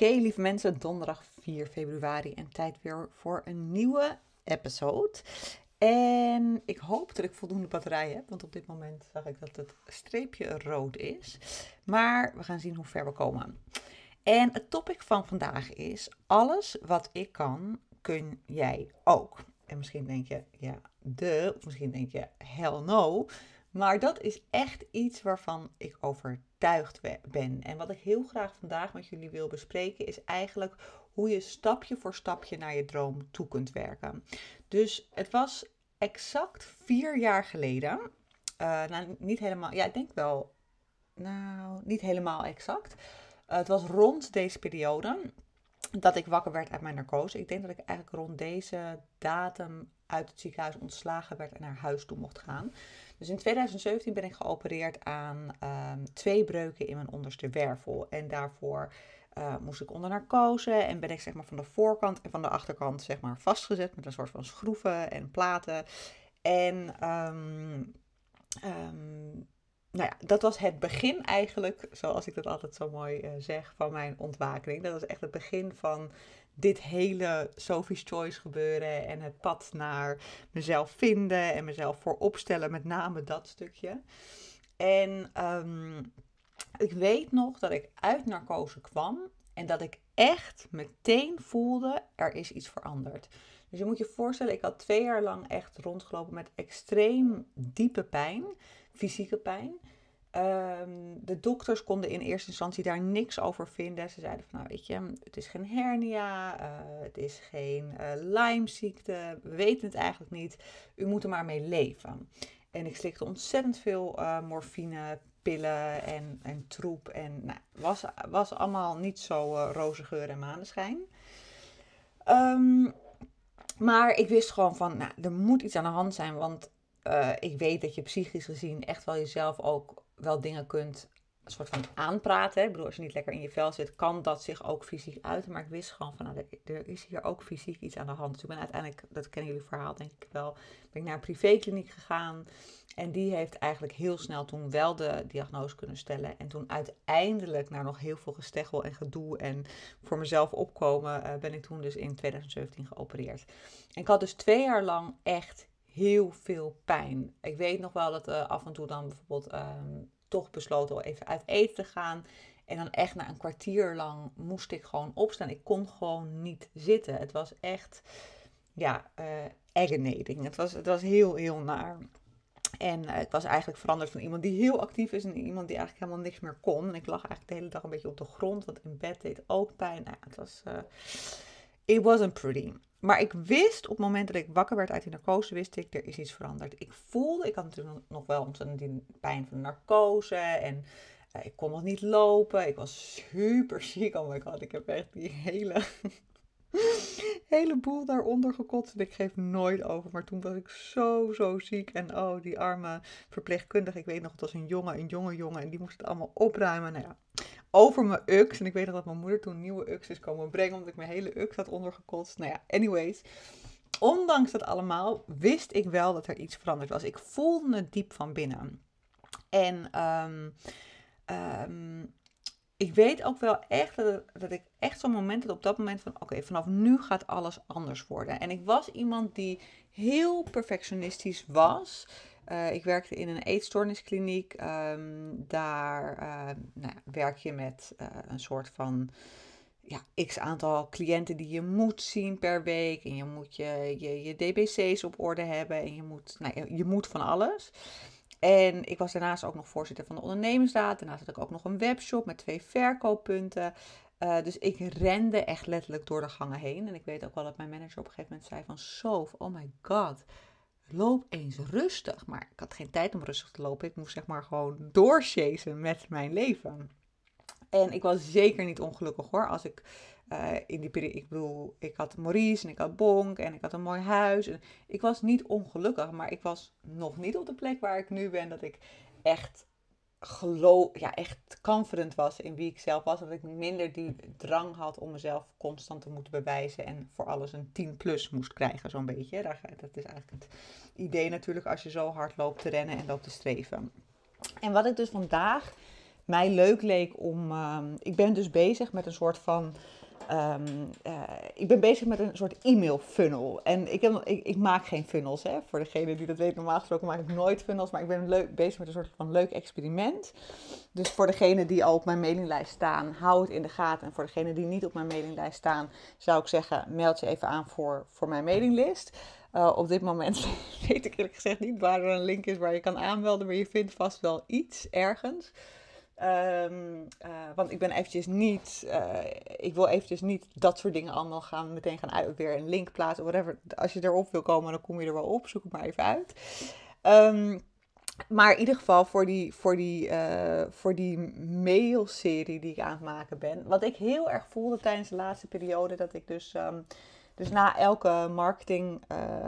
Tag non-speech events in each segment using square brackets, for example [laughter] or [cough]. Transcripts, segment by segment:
Oké, lieve mensen, donderdag 4 februari en tijd weer voor een nieuwe episode. En ik hoop dat ik voldoende batterij heb, want op dit moment zag ik dat het streepje rood is. Maar we gaan zien hoe ver we komen. En het topic van vandaag is: alles wat ik kan, kun jij ook. En misschien denk je, ja, de, of misschien denk je, hell no. Maar dat is echt iets waarvan ik over overtuigd ben. En wat ik heel graag vandaag met jullie wil bespreken is eigenlijk hoe je stapje voor stapje naar je droom toe kunt werken. Dus het was exact vier jaar geleden. Eh, nou, niet helemaal, ja, ik denk wel, nou, niet helemaal exact. Eh, het was rond deze periode dat ik wakker werd uit mijn narcose. Ik denk dat ik eigenlijk rond deze datum uit het ziekenhuis ontslagen werd en naar huis toe mocht gaan. Dus in 2017 ben ik geopereerd aan ehm, twee breuken in mijn onderste wervel. En daarvoor eh, moest ik onder narcose en ben ik zeg maar, van de voorkant en van de achterkant zeg maar, vastgezet met een soort van schroeven en platen. En ehm, ehm, nou ja, dat was het begin eigenlijk, zoals ik dat altijd zo mooi eh, zeg, van mijn ontwaking. Dat was echt het begin van dit hele Sophie's Choice gebeuren en het pad naar mezelf vinden en mezelf vooropstellen, met name dat stukje. En ehm, ik weet nog dat ik uit narcose kwam en dat ik echt meteen voelde, er is iets veranderd. Dus je moet je voorstellen, ik had twee jaar lang echt rondgelopen met extreem diepe pijn, fysieke pijn. Ehm, de dokters konden in eerste instantie daar niks over vinden. Ze zeiden van, nou weet je, het is geen hernia, eh, het is geen uh, eh, Lyme-ziekte, we weten het eigenlijk niet. U moet er maar mee leven. En ik slikte ontzettend veel uh, morfine, pillen en, en troep. En nou, was, was allemaal niet zo roze geur en maneschijn. Um, maar ik wist gewoon van, nou, er moet iets aan de hand zijn. Want eh, ik weet dat je psychisch gezien echt wel jezelf ook wel dingen kunt een soort van aanpraten. Ik bedoel, als je niet lekker in je vel zit, kan dat zich ook fysiek uiten. Maar ik wist gewoon van, nou, er is hier ook fysiek iets aan de hand. Dus ik ben uiteindelijk, dat kennen jullie verhaal denk ik wel, ben ik naar een privékliniek gegaan. En die heeft eigenlijk heel snel toen wel de diagnose kunnen stellen. En toen uiteindelijk, na nog heel veel gesteggel en gedoe en voor mezelf opkomen, eh, ben ik toen dus in 2017 geopereerd. En ik had dus twee jaar lang echt heel veel pijn. Ik weet nog wel dat eh, af en toe dan bijvoorbeeld ehm, toch besloten al even uit eten te gaan. En dan echt na een kwartier lang moest ik gewoon opstaan. Ik kon gewoon niet zitten. Het was echt, ja, uh, Het was, het was heel, heel naar. En uh, ik was eigenlijk veranderd van iemand die heel actief is en iemand die eigenlijk helemaal niks meer kon. En ik lag eigenlijk de hele dag een beetje op de grond, want in bed deed ook pijn. Nou, het was... Eh, was een pretty. Maar ik wist op het moment dat ik wakker werd uit die narcose, wist ik, er is iets veranderd. Ik voelde, ik had natuurlijk nog wel ontzettend die pijn van de narcose en eh, ik kon nog niet lopen. Ik was super ziek. Oh my god, ik heb echt die hele, [laughs] hele boel daaronder gekotst. En ik geef nooit over, maar toen was ik zo, zo ziek. En oh, die arme verpleegkundige, ik weet nog, het was een jongen, een jonge jongen. En die moest het allemaal opruimen. Nou ja, over mijn ux. En ik weet dat mijn moeder toen nieuwe ux is komen brengen, omdat ik mijn hele ux had ondergekotst. Nou ja, anyways. Ondanks dat allemaal wist ik wel dat er iets veranderd was. Ik voelde het diep van binnen. En ehm, ehm, ik weet ook wel echt dat, dat ik echt zo'n moment had op dat moment van oké, vanaf nu gaat alles anders worden. En ik was iemand die heel perfectionistisch was. Eh, ik werkte in een eetstoorniskliniek. Ehm, daar ehm, nou, werk je met eh, een soort van ja, x aantal cliënten die je moet zien per week. En je moet je, je, DBC's op orde hebben. En je moet, nou, je, je moet van alles. En ik was daarnaast ook nog voorzitter van de ondernemersraad. Daarnaast had ik ook nog een webshop met twee verkooppunten. Eh, dus ik rende echt letterlijk door de gangen heen. En ik weet ook wel dat mijn manager op een gegeven moment zei van... Sof, oh my god, loop eens rustig. Maar ik had geen tijd om rustig te lopen. Ik moest zeg maar gewoon doorchasen met mijn leven. En ik was zeker niet ongelukkig hoor. Als ik eh, in die periode, ik bedoel, ik had Maurice en ik had Bonk en ik had een mooi huis. En ik was niet ongelukkig, maar ik was nog niet op de plek waar ik nu ben. Dat ik echt geloof, ja, echt confident was in wie ik zelf was. Dat ik minder die drang had om mezelf constant te moeten bewijzen en voor alles een 10 plus moest krijgen, zo'n beetje. Daar, dat is eigenlijk het idee natuurlijk als je zo hard loopt te rennen en loopt te streven. En wat ik dus vandaag mij leuk leek om. Ehm, ik ben dus bezig met een soort van Ehm, eh, ik ben bezig met een soort e-mail funnel. En ik, heb, ik, ik, maak geen funnels. Hè. Voor degene die dat weet, normaal gesproken maak ik nooit funnels. Maar ik ben leuk, bezig met een soort van leuk experiment. Dus voor degene die al op mijn mailinglijst staan, hou het in de gaten. En voor degene die niet op mijn mailinglijst staan, zou ik zeggen, meld je even aan voor, voor mijn mailinglist. Eh, op dit moment [laughs] weet ik eerlijk gezegd niet waar er een link is waar je kan aanmelden. Maar je vindt vast wel iets ergens. Ehm, eh, want ik ben eventjes niet, eh, ik wil eventjes niet dat soort dingen allemaal gaan meteen gaan uit, weer een link plaatsen, whatever. Als je erop wil komen, dan kom je er wel op. Zoek het maar even uit. Ehm, maar in ieder geval voor die, voor die, eh, voor die mailserie die ik aan het maken ben. Wat ik heel erg voelde tijdens de laatste periode, dat ik dus, ehm, dus na elke marketing,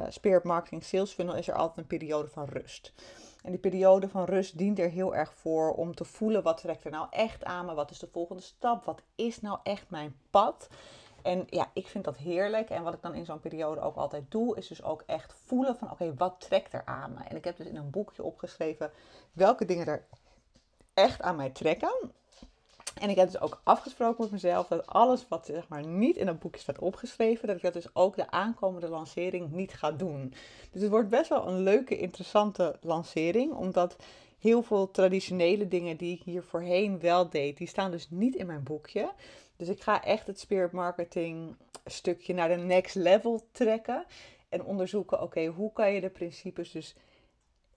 spirit marketing sales funnel, is er altijd een periode van rust. En die periode van rust dient er heel erg voor om te voelen wat trekt er nou echt aan me, wat is de volgende stap, wat is nou echt mijn pad. En ja, ik vind dat heerlijk. En wat ik dan in zo'n periode ook altijd doe, is dus ook echt voelen van oké, wat trekt er aan me? En ik heb dus in een boekje opgeschreven welke dingen er echt aan mij trekken. En ik heb dus ook afgesproken met mezelf dat alles wat zeg maar, niet in dat boekje staat opgeschreven, dat ik dat dus ook de aankomende lancering niet ga doen. Dus het wordt best wel een leuke, interessante lancering, omdat heel veel traditionele dingen die ik hier voorheen wel deed, die staan dus niet in mijn boekje. Dus ik ga echt het spirit marketing stukje naar de next level trekken en onderzoeken, oké, hoe kan je de principes dus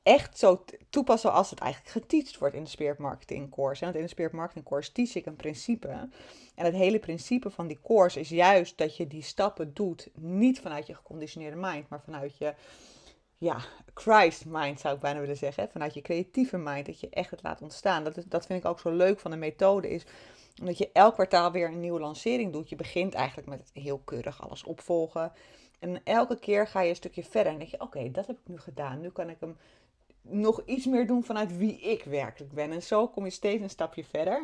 echt zo toepassen als het eigenlijk geteacht wordt in de Spirit Marketing Course. Want in de Spirit Marketing Course teach ik een principe. En het hele principe van die course is juist dat je die stappen doet, niet vanuit je geconditioneerde mind, maar vanuit je ja, Christ mind zou ik bijna willen zeggen. Vanuit je creatieve mind, dat je echt het laat ontstaan. Dat, dat vind ik ook zo leuk van de methode, is omdat je elk kwartaal weer een nieuwe lancering doet. Je begint eigenlijk met heel keurig alles opvolgen. En elke keer ga je een stukje verder en denk je, oké, dat heb ik nu gedaan. Nu kan ik hem nog iets meer doen vanuit wie ik werkelijk ben. En zo kom je steeds een stapje verder.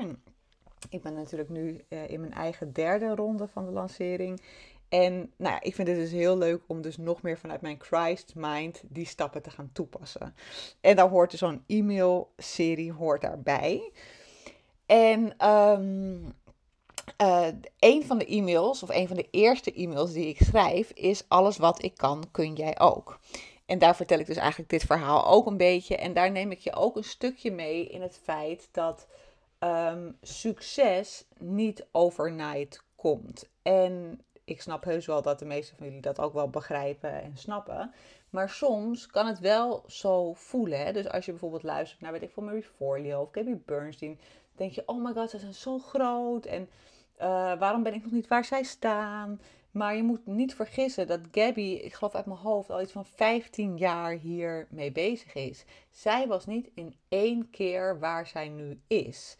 ik ben natuurlijk nu eh, in mijn eigen derde ronde van de lancering. En nou ja, ik vind het dus heel leuk om dus nog meer vanuit mijn Christ mind die stappen te gaan toepassen. En daar hoort dus zo'n e-mail-serie hoort daarbij. En ehm, eh, een van de e-mails, of een van de eerste e-mails die ik schrijf, is alles wat ik kan, kun jij ook. En daar vertel ik dus eigenlijk dit verhaal ook een beetje. En daar neem ik je ook een stukje mee in het feit dat ehm, succes niet overnight komt. En ik snap heus wel dat de meeste van jullie dat ook wel begrijpen en snappen. Maar soms kan het wel zo voelen. Hè? Dus als je bijvoorbeeld luistert naar, weet ik veel, Mary Forleo of Gabby Bernstein. denk je, oh my god, ze zijn zo groot. En eh, waarom ben ik nog niet waar zij staan? Maar je moet niet vergissen dat Gabby, ik geloof uit mijn hoofd, al iets van 15 jaar hier mee bezig is. Zij was niet in één keer waar zij nu is.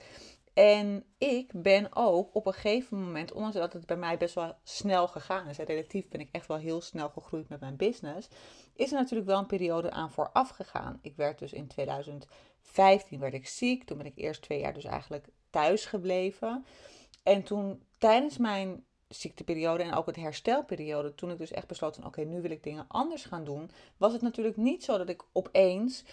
En ik ben ook op een gegeven moment, ondanks dat het bij mij best wel snel gegaan is, relatief ben ik echt wel heel snel gegroeid met mijn business, is er natuurlijk wel een periode aan vooraf gegaan. Ik werd dus in 2015 werd ik ziek, toen ben ik eerst twee jaar dus eigenlijk thuis gebleven. En toen tijdens mijn ziekteperiode en ook het herstelperiode, toen ik dus echt besloot van oké, nu wil ik dingen anders gaan doen, was het natuurlijk niet zo dat ik opeens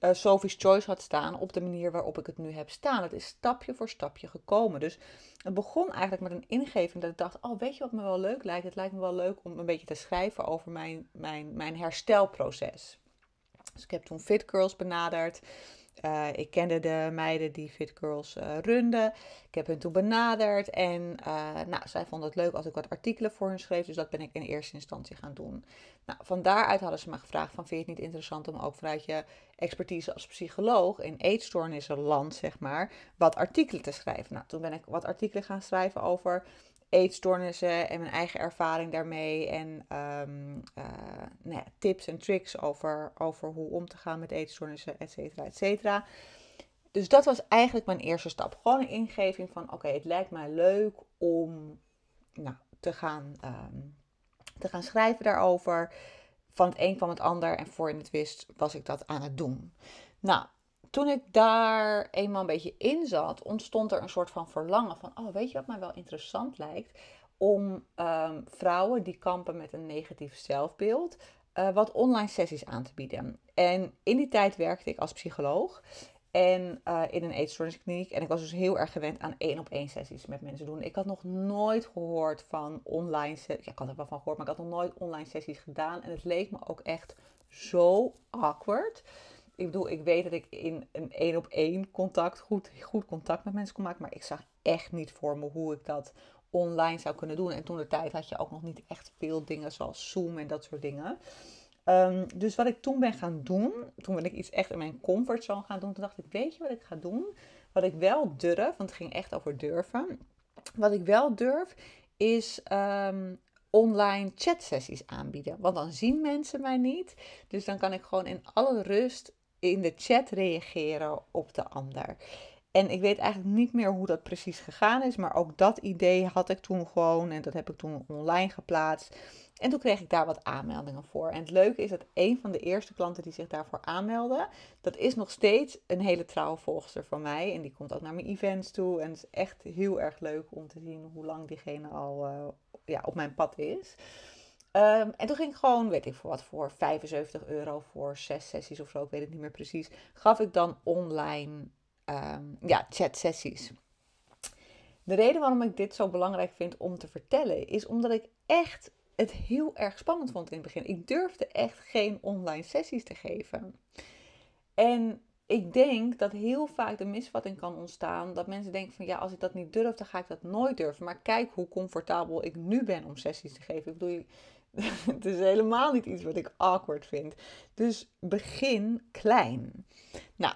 uh, Sophie's Choice had staan op de manier waarop ik het nu heb staan. Het is stapje voor stapje gekomen. Dus het begon eigenlijk met een ingeving dat ik dacht, oh weet je wat me wel leuk lijkt? Het lijkt me wel leuk om een beetje te schrijven over mijn, mijn, mijn herstelproces. Dus ik heb toen Fit Girls benaderd. Eh, ik kende de meiden die Fit Girls eh, runden. Ik heb hun toen benaderd. En eh, nou, zij vonden het leuk als ik wat artikelen voor hun schreef. Dus dat ben ik in eerste instantie gaan doen. Nou, van daaruit hadden ze me gevraagd van... vind je het niet interessant om ook vanuit je expertise als psycholoog in eetstoornissenland, zeg maar, wat artikelen te schrijven. Nou, toen ben ik wat artikelen gaan schrijven over eetstoornissen en mijn eigen ervaring daarmee. En ehm, eh, nou ja, tips en tricks over, over hoe om te gaan met eetstoornissen, et cetera, et cetera. Dus dat was eigenlijk mijn eerste stap. Gewoon een ingeving van: oké, het lijkt mij leuk om nou, te, gaan, ehm, te gaan schrijven daarover van het een kwam het ander en voor je het wist was ik dat aan het doen. Nou, toen ik daar eenmaal een beetje in zat, ontstond er een soort van verlangen van, oh weet je wat mij wel interessant lijkt? Om ehm, vrouwen die kampen met een negatief zelfbeeld, eh, wat online sessies aan te bieden. En in die tijd werkte ik als psycholoog. En eh, in een eetstoorniskliniek. En ik was dus heel erg gewend aan één op één sessies met mensen doen. Ik had nog nooit gehoord van online sessies. Ja, ik had er wel van gehoord, maar ik had nog nooit online sessies gedaan. En het leek me ook echt zo awkward. Ik bedoel, ik weet dat ik in een één op één contact goed, goed contact met mensen kon maken. Maar ik zag echt niet voor me hoe ik dat online zou kunnen doen. En toen de tijd had je ook nog niet echt veel dingen zoals Zoom en dat soort dingen. Ehm, dus wat ik toen ben gaan doen, toen ben ik iets echt in mijn comfortzone gaan doen, toen dacht ik, weet je wat ik ga doen? Wat ik wel durf, want het ging echt over durven. Wat ik wel durf is um, online chatsessies aanbieden. Want dan zien mensen mij niet. Dus dan kan ik gewoon in alle rust in de chat reageren op de ander. En ik weet eigenlijk niet meer hoe dat precies gegaan is, maar ook dat idee had ik toen gewoon en dat heb ik toen online geplaatst. En toen kreeg ik daar wat aanmeldingen voor. En het leuke is dat een van de eerste klanten die zich daarvoor aanmeldde, dat is nog steeds een hele trouwe volgster van mij. En die komt ook naar mijn events toe. En het is echt heel erg leuk om te zien hoe lang diegene al eh, ja, op mijn pad is. Ehm, en toen ging ik gewoon, weet ik voor wat, voor 75 euro voor zes sessies of zo, ik weet het niet meer precies, gaf ik dan online Ehm, ja, chat sessies. De reden waarom ik dit zo belangrijk vind om te vertellen is omdat ik echt het heel erg spannend vond in het begin. Ik durfde echt geen online sessies te geven. En ik denk dat heel vaak de misvatting kan ontstaan dat mensen denken van ja, als ik dat niet durf, dan ga ik dat nooit durven. Maar kijk hoe comfortabel ik nu ben om sessies te geven. Ik bedoel, [laughs] het is helemaal niet iets wat ik awkward vind. Dus begin klein. Nou,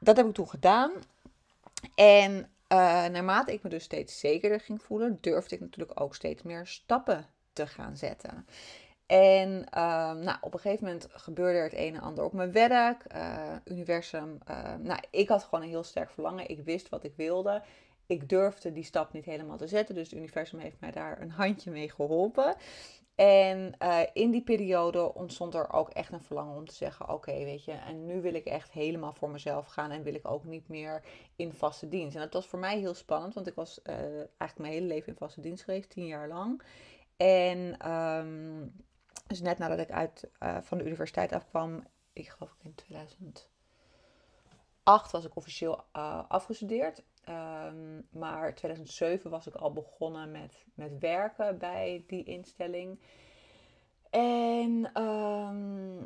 dat heb ik toen gedaan. En eh, naarmate ik me dus steeds zekerder ging voelen, durfde ik natuurlijk ook steeds meer stappen te gaan zetten. En uh, nou, op een gegeven moment gebeurde er het een en ander op mijn werk, uh, universum. Eh, nou, ik had gewoon een heel sterk verlangen. Ik wist wat ik wilde. Ik durfde die stap niet helemaal te zetten. Dus het universum heeft mij daar een handje mee geholpen. En eh, in die periode ontstond er ook echt een verlangen om te zeggen: Oké, weet je, en nu wil ik echt helemaal voor mezelf gaan en wil ik ook niet meer in vaste dienst. En dat was voor mij heel spannend, want ik was eh, eigenlijk mijn hele leven in vaste dienst geweest, tien jaar lang. En ehm, dus net nadat ik uit, eh, van de universiteit afkwam, ik geloof ik in 2008 was ik officieel afgestudeerd. Um, maar 2007 was ik al begonnen met, met werken bij die instelling. En ehm,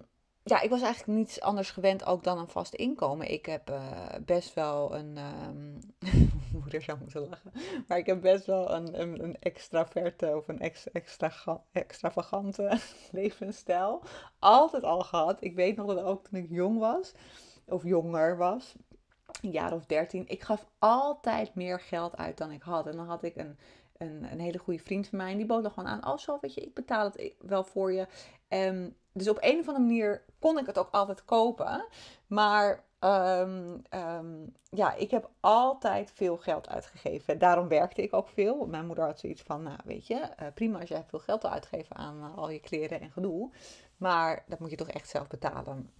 ja, ik was eigenlijk niets anders gewend ook dan een vast inkomen. Ik heb eh, best wel een. Um, [laughs] moeder zou moeten lachen. Maar ik heb best wel een, een, extraverte of een extra, extravagante [laughs] levensstijl. Altijd al gehad. Ik weet nog dat ook toen ik jong was, of jonger was, een jaar of dertien, ik gaf altijd meer geld uit dan ik had. En dan had ik een, een, een hele goede vriend van mij en die bood dan gewoon aan, oh zo, weet je, ik betaal het wel voor je. Um, dus op een of andere manier kon ik het ook altijd kopen. Maar ehm, ehm, ja, ik heb altijd veel geld uitgegeven. Daarom werkte ik ook veel. Mijn moeder had zoiets van, nou weet je, eh, prima als jij veel geld wil uitgeven aan eh, al je kleren en gedoe. Maar dat moet je toch echt zelf betalen.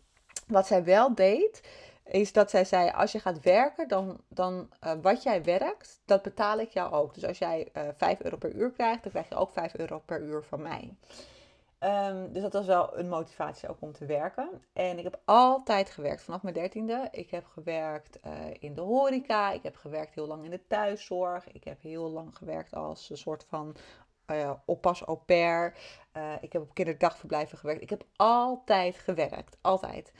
Wat zij wel deed, is dat zij zei: als je gaat werken, dan, dan eh, wat jij werkt, dat betaal ik jou ook. Dus als jij uh, eh, 5 euro per uur krijgt, dan krijg je ook 5 euro per uur van mij. Ehm, dus dat was wel een motivatie ook om te werken. En ik heb altijd gewerkt vanaf mijn dertiende. Ik heb gewerkt eh, in de horeca. Ik heb gewerkt heel lang in de thuiszorg. Ik heb heel lang gewerkt als een soort van uh, oppas au pair. ik heb op kinderdagverblijven gewerkt. Ik heb altijd gewerkt. Altijd.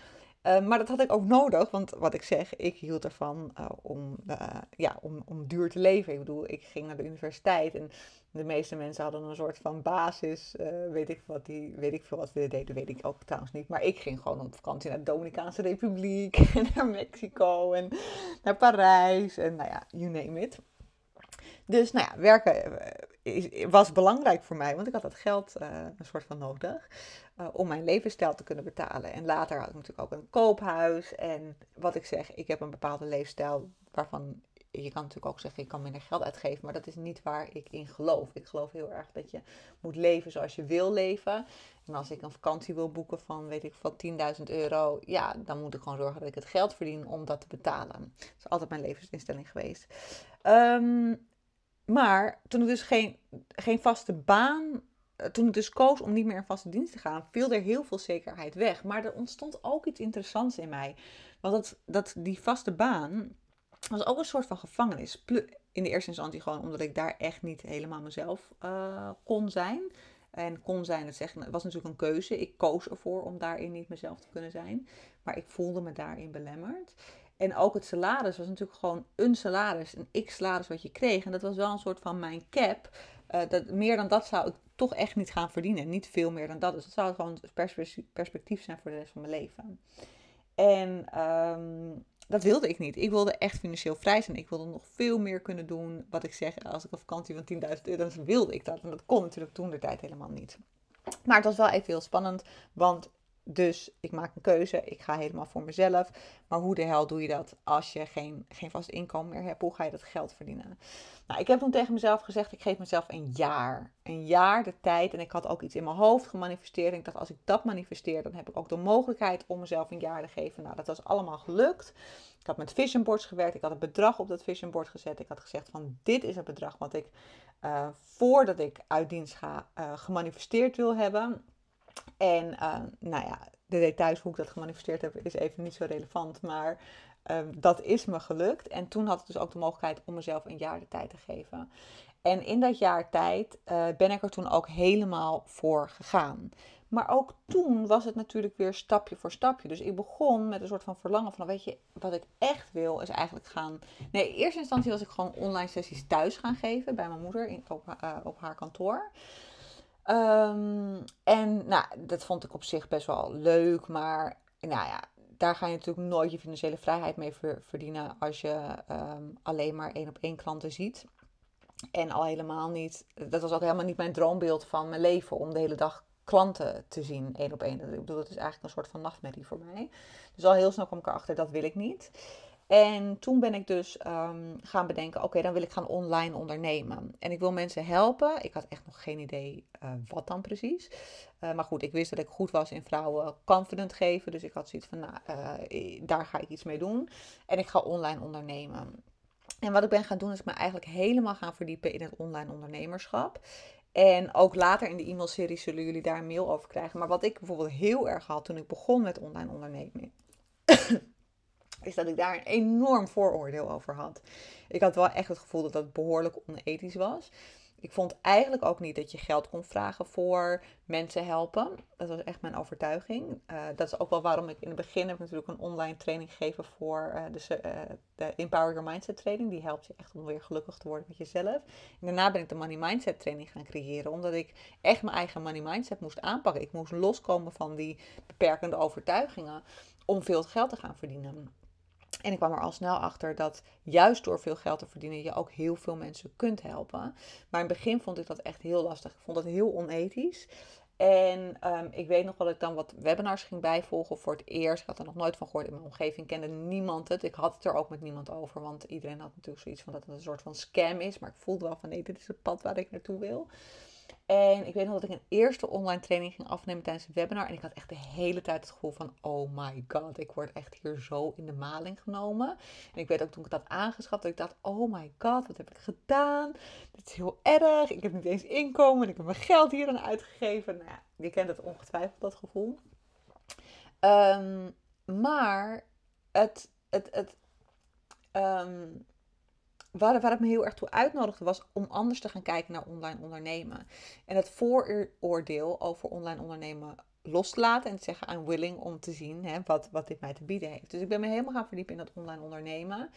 Eh, maar dat had ik ook nodig, want wat ik zeg, ik hield ervan eh, om, eh, ja, om, om duur te leven. Ik bedoel, ik ging naar de universiteit en de meeste mensen hadden een soort van basis. weet ik wat die, weet ik veel wat ze deden, weet ik ook trouwens niet. Maar ik ging gewoon op vakantie naar de Dominicaanse Republiek [laughs] en naar Mexico en naar Parijs en nou ja, you name it. Dus nou ja, werken was belangrijk voor mij, want ik had dat geld eh, een soort van nodig eh, om mijn levensstijl te kunnen betalen. En later had ik natuurlijk ook een koophuis. En wat ik zeg, ik heb een bepaalde levensstijl waarvan je kan natuurlijk ook zeggen, ik kan minder geld uitgeven, maar dat is niet waar ik in geloof. Ik geloof heel erg dat je moet leven zoals je wil leven. En als ik een vakantie wil boeken van, weet ik, van 10.000 euro, ja, dan moet ik gewoon zorgen dat ik het geld verdien om dat te betalen. Dat is altijd mijn levensinstelling geweest. Ehm, maar toen ik dus geen, geen vaste baan, eh, toen ik dus koos om niet meer in vaste dienst te gaan, viel er heel veel zekerheid weg. Maar er ontstond ook iets interessants in mij. Want dat, dat die vaste baan was ook een soort van gevangenis. In de eerste instantie gewoon omdat ik daar echt niet helemaal mezelf eh, kon zijn. En kon zijn, dat was natuurlijk een keuze. Ik koos ervoor om daarin niet mezelf te kunnen zijn. Maar ik voelde me daarin belemmerd. En ook het salaris was natuurlijk gewoon een salaris, een x-salaris wat je kreeg. En dat was wel een soort van mijn cap. Eh, dat, meer dan dat zou ik toch echt niet gaan verdienen. Niet veel meer dan dat. Dus dat zou gewoon pers perspectief zijn voor de rest van mijn leven. En ehm, dat wilde ik niet. Ik wilde echt financieel vrij zijn. Ik wilde nog veel meer kunnen doen. Wat ik zeg, als ik op vakantie van 10.000 euro, dan wilde ik dat. En dat kon natuurlijk toen de tijd helemaal niet. Maar het was wel even heel spannend, want dus ik maak een keuze, ik ga helemaal voor mezelf. Maar hoe de hel doe je dat als je geen, geen vast inkomen meer hebt? Hoe ga je dat geld verdienen? Nou, ik heb toen tegen mezelf gezegd, ik geef mezelf een jaar. Een jaar de tijd. En ik had ook iets in mijn hoofd gemanifesteerd. En ik dacht, als ik dat manifesteer, dan heb ik ook de mogelijkheid om mezelf een jaar te geven. Nou, dat was allemaal gelukt. Ik had met vision boards gewerkt. Ik had het bedrag op dat vision board gezet. Ik had gezegd van, dit is het bedrag wat ik eh, voordat ik uit dienst ga eh, gemanifesteerd wil hebben. En ehm, nou ja, de details hoe ik dat gemanifesteerd heb is even niet zo relevant, maar ehm, dat is me gelukt. En toen had ik dus ook de mogelijkheid om mezelf een jaar de tijd te geven. En in dat jaar tijd eh, ben ik er toen ook helemaal voor gegaan. Maar ook toen was het natuurlijk weer stapje voor stapje. Dus ik begon met een soort van verlangen van, weet je, wat ik echt wil is eigenlijk gaan... Nee, in eerste instantie was ik gewoon online sessies thuis gaan geven bij mijn moeder in, op eh, haar kantoor. Ehm, en nou, dat vond ik op zich best wel leuk, maar nou ja, daar ga je natuurlijk nooit je financiële vrijheid mee verdienen als je ehm, alleen maar één op één klanten ziet. En al helemaal niet, dat was ook helemaal niet mijn droombeeld van mijn leven om de hele dag klanten te zien één op één. Ik bedoel, dat is eigenlijk een soort van nachtmerrie voor mij. Dus al heel snel kwam ik erachter, dat wil ik niet. En toen ben ik dus ehm, gaan bedenken, oké, dan wil ik gaan online ondernemen. En ik wil mensen helpen. Ik had echt nog geen idee eh, wat dan precies. Eh, maar goed, ik wist dat ik goed was in vrouwen confident geven. Dus ik had zoiets van, nou, eh, daar ga ik iets mee doen. En ik ga online ondernemen. En wat ik ben gaan doen, is me eigenlijk helemaal gaan verdiepen in het online ondernemerschap. En ook later in de e-mailserie zullen jullie daar een mail over krijgen. Maar wat ik bijvoorbeeld heel erg had toen ik begon met online ondernemen is dat ik daar een enorm vooroordeel over had. Ik had wel echt het gevoel dat dat behoorlijk onethisch was. Ik vond eigenlijk ook niet dat je geld kon vragen voor mensen helpen. Dat was echt mijn overtuiging. Eh, dat is ook wel waarom ik in het begin heb natuurlijk een online training gegeven voor eh, de, eh, de, Empower Your Mindset training. Die helpt je echt om weer gelukkig te worden met jezelf. En daarna ben ik de Money Mindset training gaan creëren. Omdat ik echt mijn eigen Money Mindset moest aanpakken. Ik moest loskomen van die beperkende overtuigingen om veel geld te gaan verdienen. En ik kwam er al snel achter dat juist door veel geld te verdienen je ook heel veel mensen kunt helpen. Maar in het begin vond ik dat echt heel lastig. Ik vond dat heel onethisch. En ehm, ik weet nog wel dat ik dan wat webinars ging bijvolgen voor het eerst. Ik had er nog nooit van gehoord. In mijn omgeving kende niemand het. Ik had het er ook met niemand over. Want iedereen had natuurlijk zoiets van dat het een soort van scam is. Maar ik voelde wel van nee, dit is het pad waar ik naartoe wil. En ik weet nog dat ik een eerste online training ging afnemen tijdens een webinar. En ik had echt de hele tijd het gevoel van, oh my god, ik word echt hier zo in de maling genomen. En ik weet ook toen ik dat aangeschaft, dat ik dacht, oh my god, wat heb ik gedaan? Dit is heel erg, ik heb niet eens inkomen en ik heb mijn geld hier aan uitgegeven. Nou ja, je kent het ongetwijfeld, dat gevoel. Ehm, maar het, het, het, ehm, waar, waar het me heel erg toe uitnodigde was om anders te gaan kijken naar online ondernemen. En het vooroordeel over online ondernemen los te laten en te zeggen I'm willing om te zien hè, wat, wat dit mij te bieden heeft. Dus ik ben me helemaal gaan verdiepen in dat online ondernemen.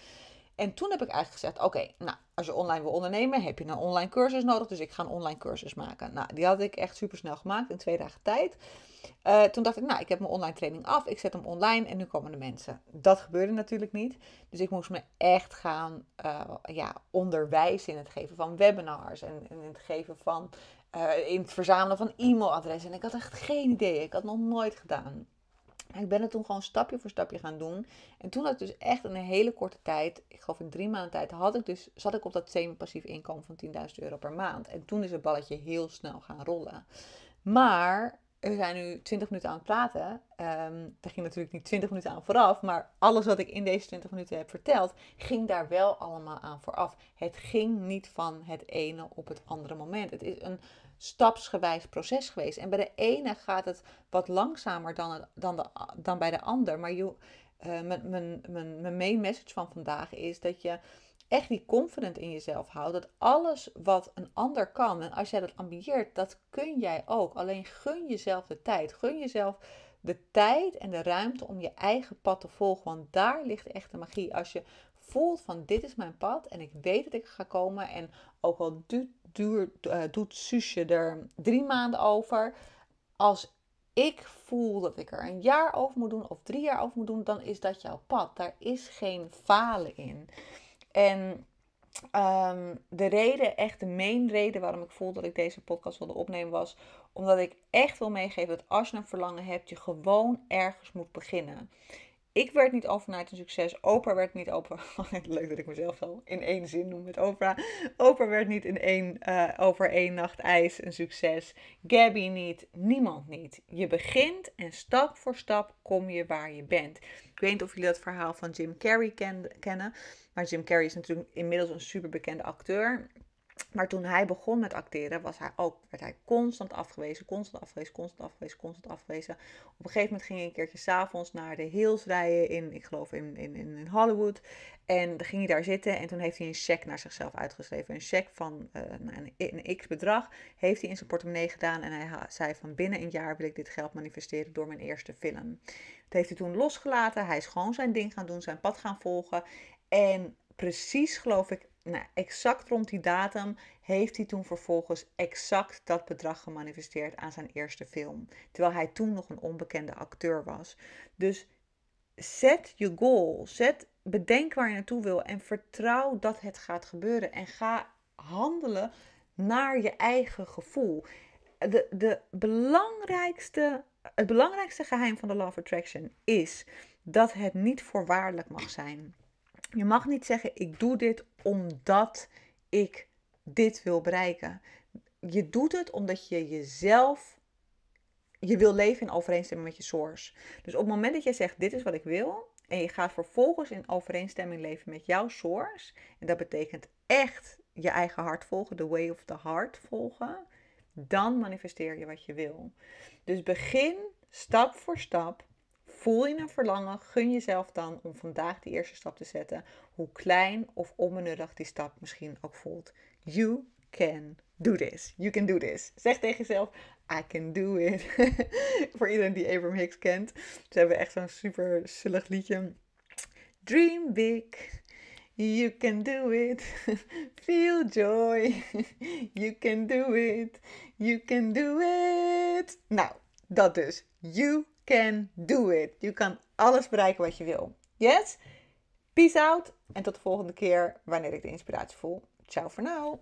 En toen heb ik eigenlijk gezegd: Oké, nou, als je online wil ondernemen, heb je een online cursus nodig. Dus ik ga een online cursus maken. Nou, die had ik echt super snel gemaakt in twee dagen tijd. Eh, toen dacht ik: Nou, ik heb mijn online training af. Ik zet hem online en nu komen de mensen. Dat gebeurde natuurlijk niet. Dus ik moest me echt gaan eh, ja, onderwijzen in het geven van webinars en, en in het geven van. Eh, in het verzamelen van e-mailadressen. En ik had echt geen idee. Ik had nog nooit gedaan. Ik ben het toen gewoon stapje voor stapje gaan doen. En toen had ik dus echt in een hele korte tijd, ik geloof in drie maanden tijd, had ik dus, zat ik op dat semi-passief inkomen van 10.000 euro per maand. En toen is het balletje heel snel gaan rollen. Maar we zijn nu 20 minuten aan het praten. Um, ging natuurlijk niet 20 minuten aan vooraf. Maar alles wat ik in deze 20 minuten heb verteld, ging daar wel allemaal aan vooraf. Het ging niet van het ene op het andere moment. Het is een stapsgewijs proces geweest. En bij de ene gaat het wat langzamer dan, dan, de, dan bij de ander. Maar eh, mijn, mijn, mijn, mijn main message van vandaag is dat je echt die confident in jezelf houdt. Dat alles wat een ander kan, en als jij dat ambieert, dat kun jij ook. Alleen gun jezelf de tijd. Gun jezelf de tijd en de ruimte om je eigen pad te volgen. Want daar ligt echt de magie. Als je voelt van dit is mijn pad en ik weet dat ik ga komen. En ook al duurt eh, doet susje er drie maanden over. Als ik voel dat ik er een jaar over moet doen of drie jaar over moet doen, dan is dat jouw pad. Daar is geen falen in. En ehm, de reden, echt de main reden waarom ik voel dat ik deze podcast wilde opnemen, was omdat ik echt wil meegeven dat als je een verlangen hebt, je gewoon ergens moet beginnen. Ik werd niet overnight een succes. Oprah werd niet over. [laughs] Oh, leuk dat ik mezelf al in één zin noem met Oprah. Oprah werd niet in één, eh, over één nacht ijs een succes. Gabby niet. Niemand niet. Je begint en stap voor stap kom je waar je bent. Ik weet niet of jullie dat verhaal van Jim Carrey kennen. Maar Jim Carrey is natuurlijk inmiddels een superbekende acteur. Maar toen hij begon met acteren, was hij ook, werd hij constant afgewezen, constant afgewezen, constant afgewezen, constant afgewezen. Op een gegeven moment ging hij een keertje s'avonds naar de Hills rijden in, ik geloof in, in, in Hollywood. En dan ging hij daar zitten en toen heeft hij een cheque naar zichzelf uitgeschreven. Een cheque van eh, een, een x-bedrag heeft hij in zijn portemonnee gedaan. En hij zei van binnen een jaar wil ik dit geld manifesteren door mijn eerste film. Dat heeft hij toen losgelaten. Hij is gewoon zijn ding gaan doen, zijn pad gaan volgen. En precies geloof ik nou, exact rond die datum heeft hij toen vervolgens exact dat bedrag gemanifesteerd aan zijn eerste film. Terwijl hij toen nog een onbekende acteur was. Dus zet je goal. Zet, bedenk waar je naartoe wil en vertrouw dat het gaat gebeuren. En ga handelen naar je eigen gevoel. De, de belangrijkste, het belangrijkste geheim van de Law of Attraction is dat het niet voorwaardelijk mag zijn. Je mag niet zeggen: Ik doe dit omdat ik dit wil bereiken. Je doet het omdat je jezelf, je wil leven in overeenstemming met je source. Dus op het moment dat jij zegt, dit is wat ik wil, en je gaat vervolgens in overeenstemming leven met jouw source, en dat betekent echt je eigen hart volgen, the way of the heart volgen, dan manifesteer je wat je wil. Dus begin stap voor stap voel je een verlangen, gun jezelf dan om vandaag die eerste stap te zetten. Hoe klein of onbenullig die stap misschien ook voelt. You can do this. You can do this. Zeg tegen jezelf, I can do it. [laughs] Voor iedereen die Abram Hicks kent. Ze hebben echt zo'n super zullig liedje. Dream big. You can do it. [laughs] Feel joy. [laughs] You can do it. You can do it. Nou, dat dus. You can do it. Je kan alles bereiken wat je wil. Yes? Peace out en tot de volgende keer wanneer ik de inspiratie voel. Ciao voor now.